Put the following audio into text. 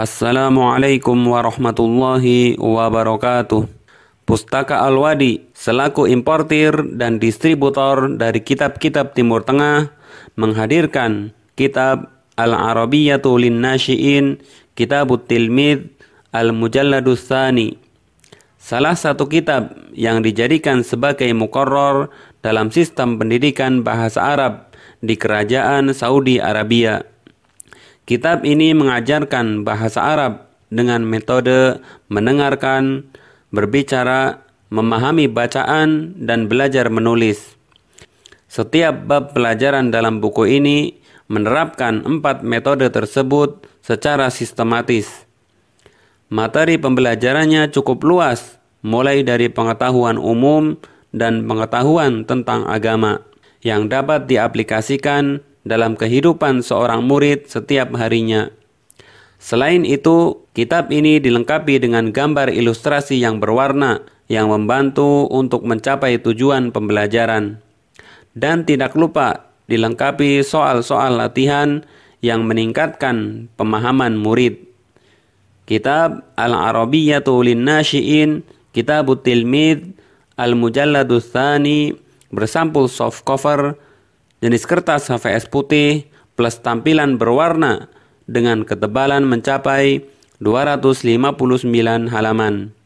Assalamualaikum warahmatullahi wabarakatuh. Pustaka Alwadi selaku importir dan distributor dari kitab-kitab Timur Tengah menghadirkan kitab Al-Arabiyatu Nashiin, kitab Tilmid Al-Mujalladus Salah satu kitab yang dijadikan sebagai mukarrar dalam sistem pendidikan bahasa Arab di kerajaan Saudi Arabia. Kitab ini mengajarkan bahasa Arab dengan metode mendengarkan, berbicara, memahami bacaan, dan belajar menulis. Setiap bab pelajaran dalam buku ini menerapkan empat metode tersebut secara sistematis. Materi pembelajarannya cukup luas, mulai dari pengetahuan umum dan pengetahuan tentang agama yang dapat diaplikasikan dalam kehidupan seorang murid setiap harinya. Selain itu, kitab ini dilengkapi dengan gambar ilustrasi yang berwarna yang membantu untuk mencapai tujuan pembelajaran. Dan tidak lupa dilengkapi soal-soal latihan yang meningkatkan pemahaman murid. Kitab Al-Arabiyyatu Nashiin Kitab Tilmid, al mujalladu Thani bersampul soft cover jenis kertas HVS putih plus tampilan berwarna dengan ketebalan mencapai 259 halaman.